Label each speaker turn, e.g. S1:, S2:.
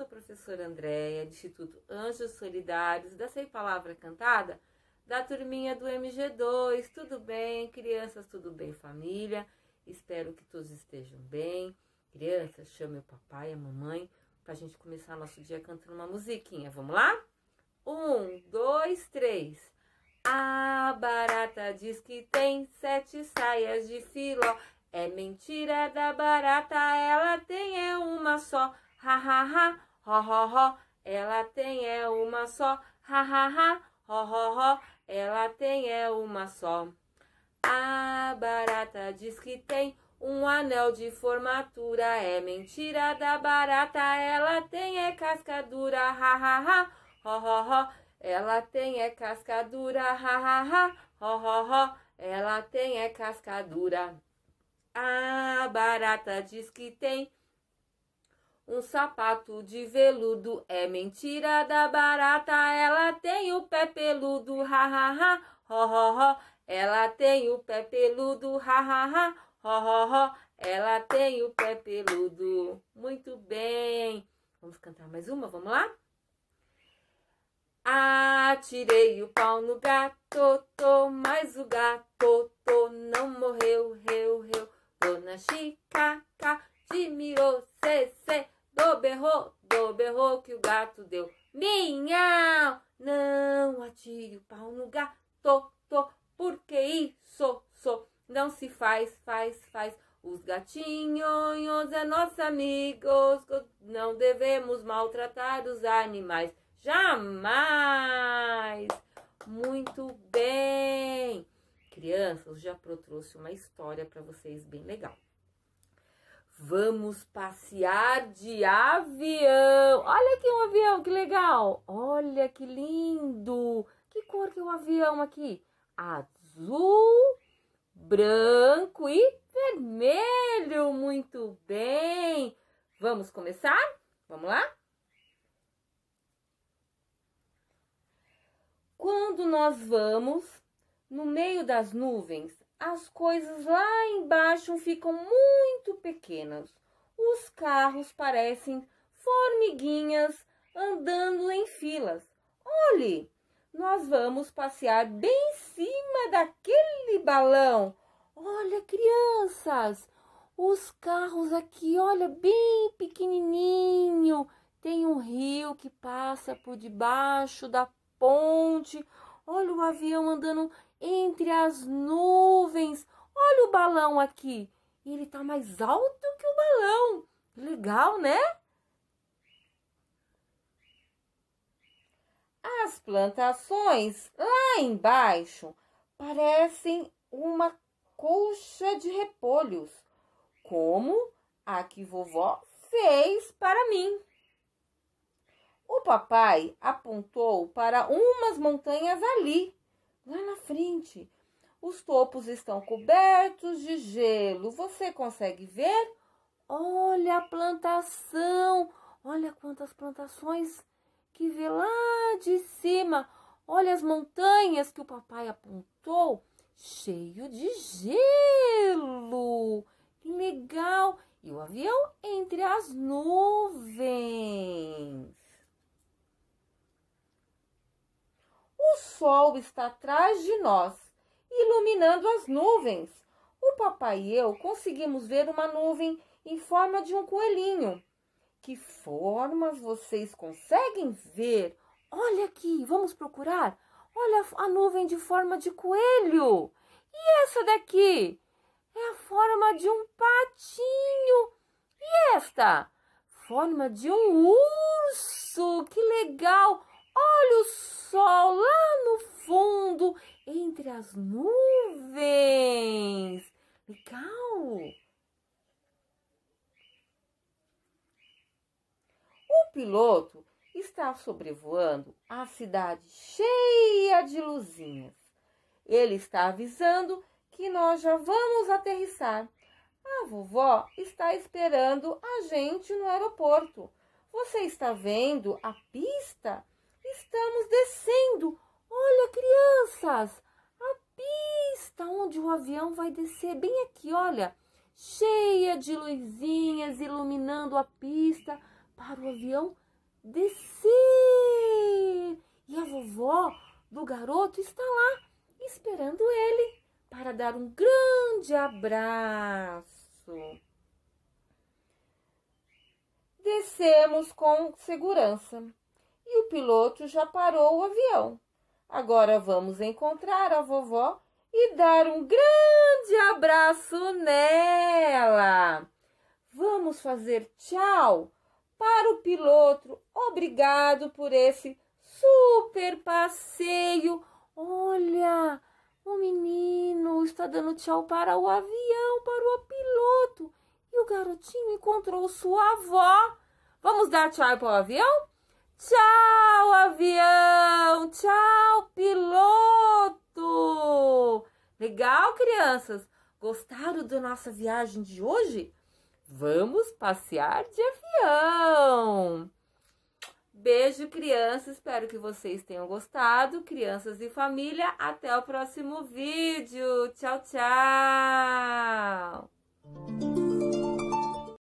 S1: sou a professora Andréia, do Instituto Anjos Solidários, da Sei Palavra Cantada, da turminha do MG2. Tudo bem, crianças? Tudo bem, família? Espero que todos estejam bem. Crianças, chame o papai e a mamãe para a gente começar nosso dia cantando uma musiquinha. Vamos lá? Um, dois, três. A barata diz que tem sete saias de filó. É mentira da barata, ela tem é uma só. Ha ha ha. Ró, ró, ró, ela tem é uma só. Ha, ha, ha, ró, ró, ró, ela tem é uma só. A barata diz que tem um anel de formatura. É mentira da barata, ela tem é cascadura. Ha, ha, ha, ró, ró, ró, ela tem é cascadura. Ha, ha, ha, ró, ró, ró, ela tem é cascadura. A barata diz que tem um sapato de veludo é mentira da barata. Ela tem o pé peludo, ha ha ha, ho ho ho. Ela tem o pé peludo, ha ha ha, ho ho ho. Ela tem o pé peludo. Muito bem. Vamos cantar mais uma, vamos lá? Atirei o pau no gato, tô, mas o gato, tô, não morreu, reu, reu. Dona Chica, de mirou, cê, cê do berro, do berro que o gato deu. Minhão, não atire o pau no gato, to, porque isso, so, não se faz, faz, faz. Os gatinhos é nossos amigos, não devemos maltratar os animais, jamais. Muito bem. Crianças, já trouxe uma história para vocês bem legal. Vamos passear de avião. Olha aqui um avião, que legal. Olha que lindo. Que cor que é o avião aqui? Azul, branco e vermelho. Muito bem. Vamos começar? Vamos lá? Quando nós vamos no meio das nuvens, as coisas lá embaixo ficam muito pequenas. Os carros parecem formiguinhas andando em filas. Olhe, nós vamos passear bem em cima daquele balão. Olha, crianças, os carros aqui, olha, bem pequenininho. Tem um rio que passa por debaixo da ponte. Olha o avião andando entre as nuvens. Olha o balão aqui. ele está mais alto que o balão. Legal, né? As plantações lá embaixo parecem uma colcha de repolhos, como a que vovó fez para mim. O papai apontou para umas montanhas ali, lá na frente. Os topos estão cobertos de gelo. Você consegue ver? Olha a plantação! Olha quantas plantações que vê lá de cima. Olha as montanhas que o papai apontou, cheio de gelo. Que legal! E o avião entre as nuvens. sol está atrás de nós, iluminando as nuvens. O papai e eu conseguimos ver uma nuvem em forma de um coelhinho. Que formas vocês conseguem ver? Olha aqui, vamos procurar. Olha a nuvem de forma de coelho. E essa daqui? É a forma de um patinho. E esta? Forma de um urso. Que legal! Olha o sol lá entre as nuvens. Legal! O piloto está sobrevoando a cidade cheia de luzinhas. Ele está avisando que nós já vamos aterrissar. A vovó está esperando a gente no aeroporto. Você está vendo a pista? Estamos descendo. Olha, crianças, onde o avião vai descer, bem aqui, olha, cheia de luzinhas iluminando a pista para o avião descer. E a vovó do garoto está lá esperando ele para dar um grande abraço. Descemos com segurança e o piloto já parou o avião. Agora vamos encontrar a vovó e dar um grande abraço nela. Vamos fazer tchau para o piloto. Obrigado por esse super passeio. Olha, o menino está dando tchau para o avião, para o piloto. E o garotinho encontrou sua avó. Vamos dar tchau para o avião? Tchau, avião! Tchau, piloto! legal, crianças? Gostaram da nossa viagem de hoje? Vamos passear de avião! Beijo, crianças. Espero que vocês tenham gostado. Crianças e família, até o próximo vídeo. Tchau, tchau!